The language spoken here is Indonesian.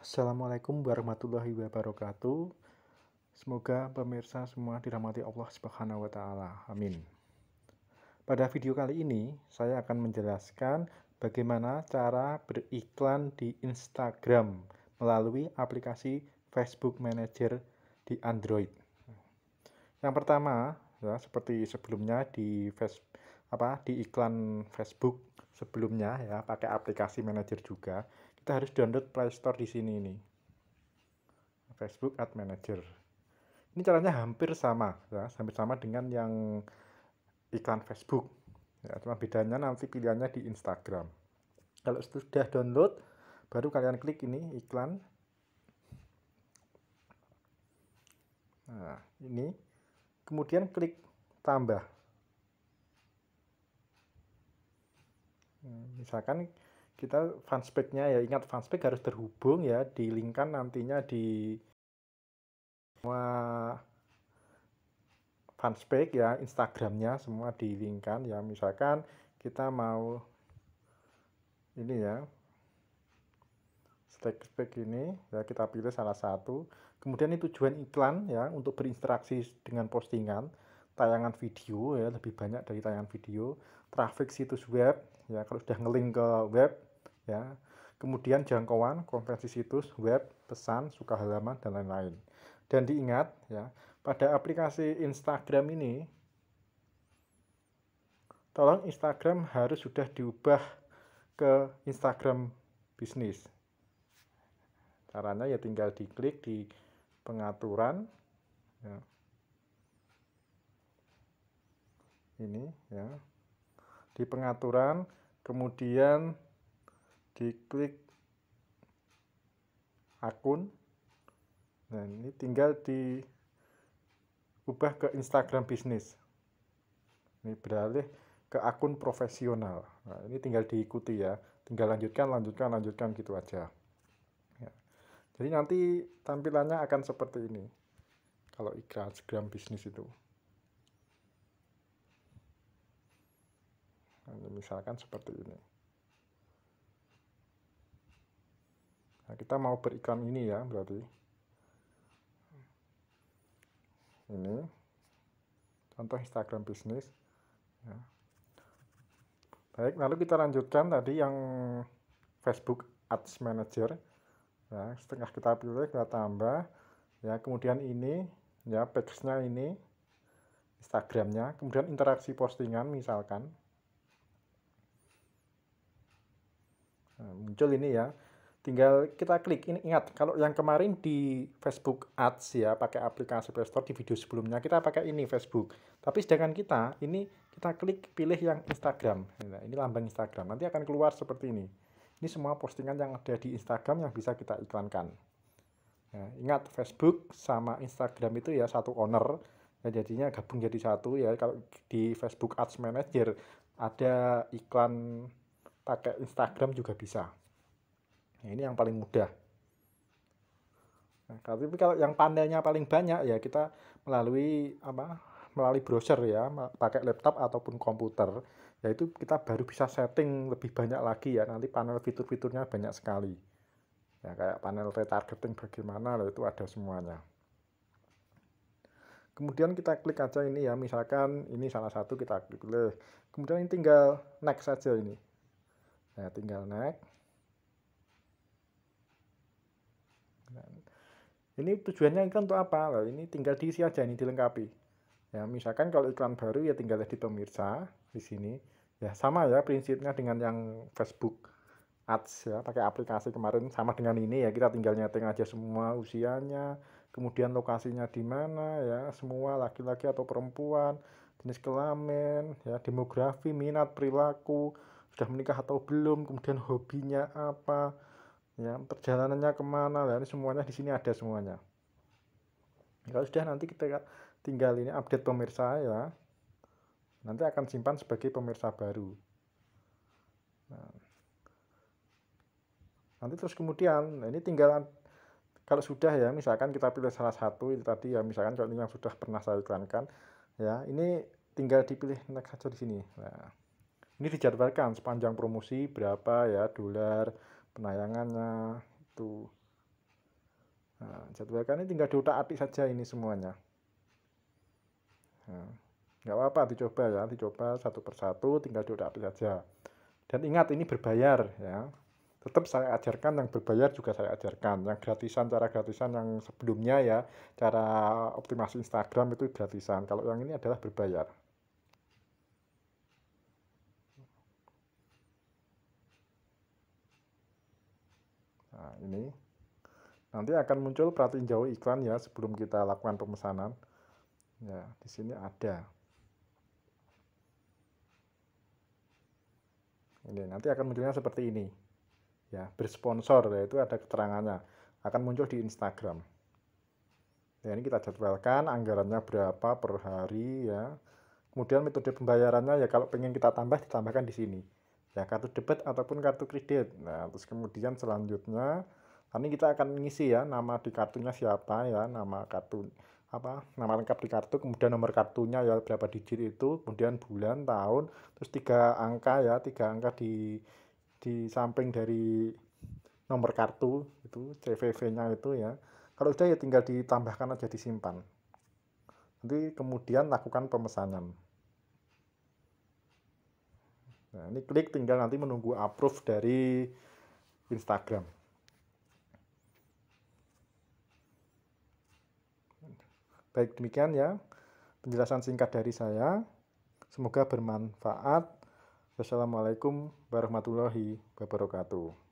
Assalamualaikum warahmatullahi wabarakatuh. Semoga pemirsa semua dirahmati Allah Subhanahu wa taala. Amin. Pada video kali ini saya akan menjelaskan bagaimana cara beriklan di Instagram melalui aplikasi Facebook Manager di Android. Yang pertama, ya, seperti sebelumnya di face, apa di iklan Facebook sebelumnya ya pakai aplikasi manager juga kita harus download Play Store di sini ini Facebook Ad Manager ini caranya hampir sama ya hampir sama dengan yang iklan Facebook ya cuma bedanya nanti pilihannya di Instagram kalau sudah download baru kalian klik ini iklan nah ini kemudian klik tambah hmm, misalkan kita fanspage-nya ya ingat fanspage harus terhubung ya di linkan nantinya di semua fanspage ya Instagramnya semua di linkan ya misalkan kita mau ini ya stack spec ini ya kita pilih salah satu kemudian ini tujuan iklan ya untuk berinteraksi dengan postingan tayangan video ya lebih banyak dari tayangan video traffic situs web ya kalau sudah ngelink ke web ya. Kemudian jangkauan, konversi situs, web, pesan, suka halaman dan lain-lain. Dan diingat ya, pada aplikasi Instagram ini tolong Instagram harus sudah diubah ke Instagram bisnis. Caranya ya tinggal diklik di pengaturan ya. ini ya di pengaturan kemudian diklik akun nah ini tinggal diubah ke Instagram bisnis ini beralih ke akun profesional nah, ini tinggal diikuti ya tinggal lanjutkan lanjutkan lanjutkan gitu aja ya. jadi nanti tampilannya akan seperti ini kalau Instagram bisnis itu nah, misalkan seperti ini Nah, kita mau beriklan ini ya, berarti. Ini contoh Instagram bisnis. Ya. Baik, lalu kita lanjutkan tadi yang Facebook Ads Manager. Ya, setengah kita pilih, kita tambah. Ya, kemudian ini, ya, page-nya ini, Instagramnya. Kemudian interaksi postingan misalkan. Nah, muncul ini ya tinggal kita klik ini ingat kalau yang kemarin di Facebook Ads ya pakai aplikasi store di video sebelumnya kita pakai ini Facebook tapi sedangkan kita ini kita klik pilih yang Instagram nah, ini lambang Instagram nanti akan keluar seperti ini ini semua postingan yang ada di Instagram yang bisa kita iklankan nah, ingat Facebook sama Instagram itu ya satu owner ya jadinya gabung jadi satu ya kalau di Facebook Ads Manager ada iklan pakai Instagram juga bisa Nah, ini yang paling mudah. Nah, tapi kalau yang panelnya paling banyak ya kita melalui apa? melalui browser ya, pakai laptop ataupun komputer, yaitu kita baru bisa setting lebih banyak lagi ya. Nanti panel fitur-fiturnya banyak sekali. Ya kayak panel retargeting bagaimana loh itu ada semuanya. Kemudian kita klik aja ini ya, misalkan ini salah satu kita klik. Kemudian ini tinggal next saja ini. Nah, tinggal next. Ini tujuannya iklan untuk apa? Loh, ini tinggal diisi aja ini dilengkapi. Ya, misalkan kalau iklan baru ya tinggal di pemirsa di sini. Ya, sama ya prinsipnya dengan yang Facebook Ads ya, pakai aplikasi kemarin sama dengan ini ya. Kita tinggal nyeting aja semua usianya, kemudian lokasinya di mana ya, semua laki-laki atau perempuan, jenis kelamin, ya, demografi, minat, perilaku, sudah menikah atau belum, kemudian hobinya apa, ya perjalanannya kemana ini semuanya di sini ada semuanya ya, kalau sudah nanti kita tinggal ini update pemirsa ya nanti akan simpan sebagai pemirsa baru nah, nanti terus kemudian nah ini tinggal kalau sudah ya misalkan kita pilih salah satu itu tadi ya misalkan kalau yang sudah pernah saya iklankan ya ini tinggal dipilih next saja di sini nah, ini dijadwalkan sepanjang promosi berapa ya dolar penayangannya itu nah, jadwalkan ini tinggal diutak api saja ini semuanya nah, nggak nah, apa-apa dicoba ya dicoba satu persatu tinggal diutak api saja dan ingat ini berbayar ya tetap saya ajarkan yang berbayar juga saya ajarkan yang gratisan cara gratisan yang sebelumnya ya cara optimasi Instagram itu gratisan kalau yang ini adalah berbayar ini nanti akan muncul perhatiin jauh iklan ya sebelum kita lakukan pemesanan. Ya, di sini ada. Ini nanti akan munculnya seperti ini. Ya, bersponsor yaitu ada keterangannya. Akan muncul di Instagram. Ya, ini kita jadwalkan anggarannya berapa per hari ya. Kemudian metode pembayarannya ya kalau pengen kita tambah ditambahkan di sini ya kartu debit ataupun kartu kredit. Nah, terus kemudian selanjutnya nanti kita akan ngisi ya nama di kartunya siapa ya, nama kartu apa nama lengkap di kartu kemudian nomor kartunya ya berapa digit itu kemudian bulan tahun terus tiga angka ya tiga angka di di samping dari nomor kartu itu CVV-nya itu ya kalau sudah ya tinggal ditambahkan aja disimpan nanti kemudian lakukan pemesanan Nah, ini klik tinggal nanti menunggu approve dari Instagram. Baik demikian ya penjelasan singkat dari saya. Semoga bermanfaat. Wassalamualaikum warahmatullahi wabarakatuh.